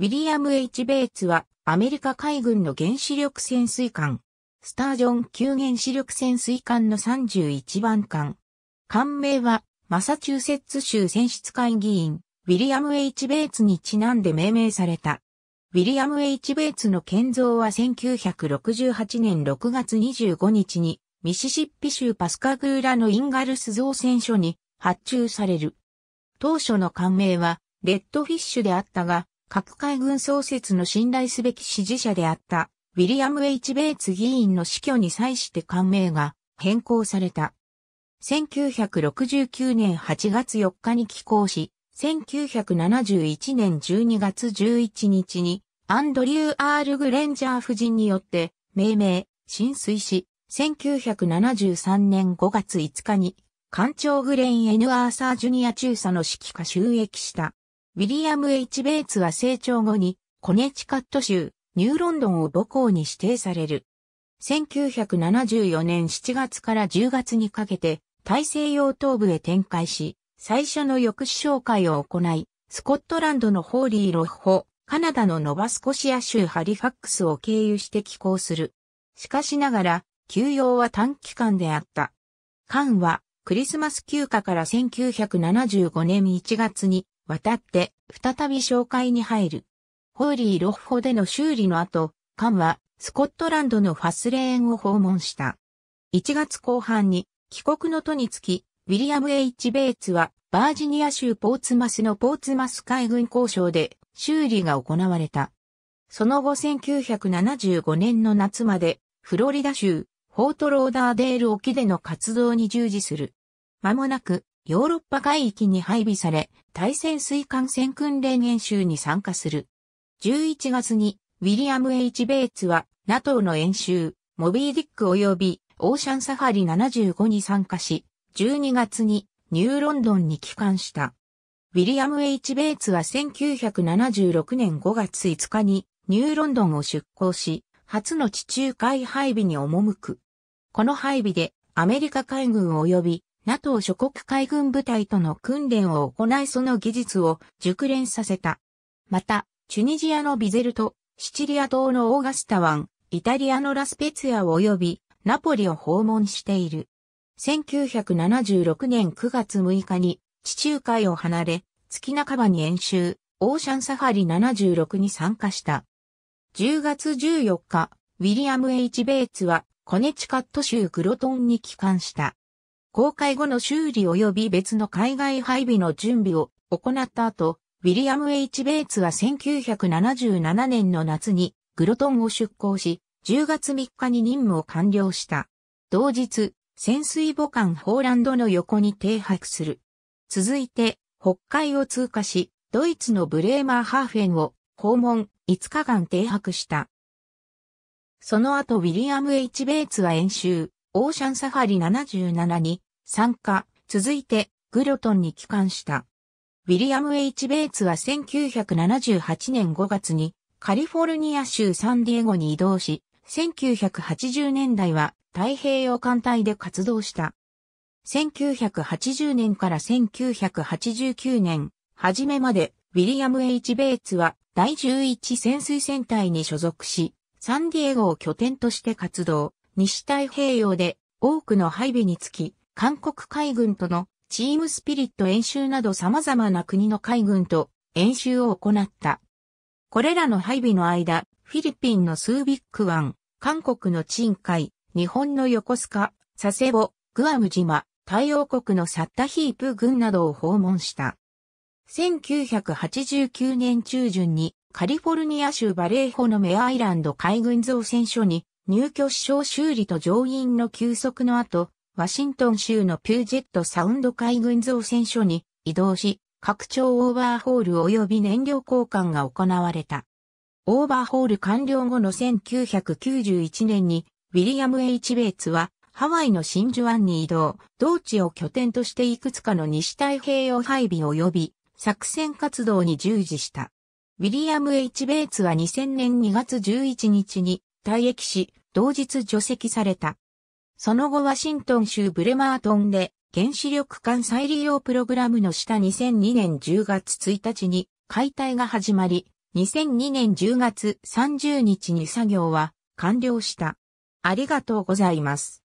ウィリアム・ H・ ベイツは、アメリカ海軍の原子力潜水艦、スタージョン級原子力潜水艦の31番艦。艦名は、マサチューセッツ州選出会議員、ウィリアム・ H・ ベイツにちなんで命名された。ウィリアム・ H・ ベイツの建造は1968年6月25日に、ミシシッピ州パスカグーラのインガルス造船所に発注される。当初の艦名は、レッドフィッシュであったが、各海軍創設の信頼すべき支持者であった、ウィリアム・ H・ ベイツ議員の死去に際して官名が変更された。1969年8月4日に寄港し、1971年12月11日にアンドリュー・アール・グレンジャー夫人によって命名、浸水し、1973年5月5日に艦長グレイン・エヌ・アーサー・ジュニア中佐の指揮下収益した。ウィリアム・ H・ ベイツは成長後に、コネチカット州、ニューロンドンを母校に指定される。1974年7月から10月にかけて、大西洋東部へ展開し、最初の抑止紹介を行い、スコットランドのホーリー・ロッホ、カナダのノバスコシア州ハリファックスを経由して寄港する。しかしながら、休養は短期間であった。ンは、クリスマス休暇から1975年1月に渡って、再び紹介に入る。ホーリーロッホでの修理の後、カンは、スコットランドのファスレーンを訪問した。1月後半に、帰国の途につき、ウィリアム・ H・ ベイツは、バージニア州ポーツマスのポーツマス海軍交渉で、修理が行われた。その後1975年の夏まで、フロリダ州、フォートローダーデール沖での活動に従事する。間もなく、ヨーロッパ海域に配備され、対潜水艦戦訓練演習に参加する。11月に、ウィリアム・ H・ ベイツは、NATO の演習、モビーディック及び、オーシャンサファリ75に参加し、12月に、ニューロンドンに帰還した。ウィリアム・ H・ ベイツは1976年5月5日に、ニューロンドンを出港し、初の地中海配備に赴く。この配備で、アメリカ海軍及び NATO 諸国海軍部隊との訓練を行いその技術を熟練させた。また、チュニジアのビゼルと、シチリア島のオーガスタ湾、イタリアのラスペツヤ及びナポリを訪問している。1976年9月6日に地中海を離れ、月半ばに演習、オーシャンサファリ76に参加した。10月14日、ウィリアム・ H・ ベイツはコネチカット州グロトンに帰還した。公開後の修理及び別の海外配備の準備を行った後、ウィリアム・ H・ ベイツは1977年の夏にグロトンを出港し、10月3日に任務を完了した。同日、潜水母艦ホーランドの横に停泊する。続いて、北海を通過し、ドイツのブレーマーハーフェンを訪問5日間停泊した。その後ウィリアム・ H・ ベイツは演習、オーシャンサファリ77に参加、続いて、グロトンに帰還した。ウィリアム・ H・ ベイツは1978年5月にカリフォルニア州サンディエゴに移動し、1980年代は太平洋艦隊で活動した。1980年から1989年、初めまでウィリアム・ H・ ベイツは第11潜水船隊に所属し、サンディエゴを拠点として活動、西太平洋で多くの配備につき、韓国海軍とのチームスピリット演習など様々な国の海軍と演習を行った。これらの配備の間、フィリピンのスービック湾、韓国のチン海、日本の横須賀、佐世保、グアム島、太陽国のサッタヒープ軍などを訪問した。1989年中旬にカリフォルニア州バレーホのメアイランド海軍造船所に入居首相修理と乗員の休息の後、ワシントン州のピュージェットサウンド海軍造船所に移動し、拡張オーバーホール及び燃料交換が行われた。オーバーホール完了後の1991年に、ウィリアム・ H・ ベイツは、ハワイの真珠湾に移動、同地を拠点としていくつかの西太平洋配備及び作戦活動に従事した。ウィリアム・ H・ ベイツは2000年2月11日に退役し、同日除籍された。その後ワシントン州ブレマートンで原子力艦再利用プログラムの下2002年10月1日に解体が始まり、2002年10月30日に作業は完了した。ありがとうございます。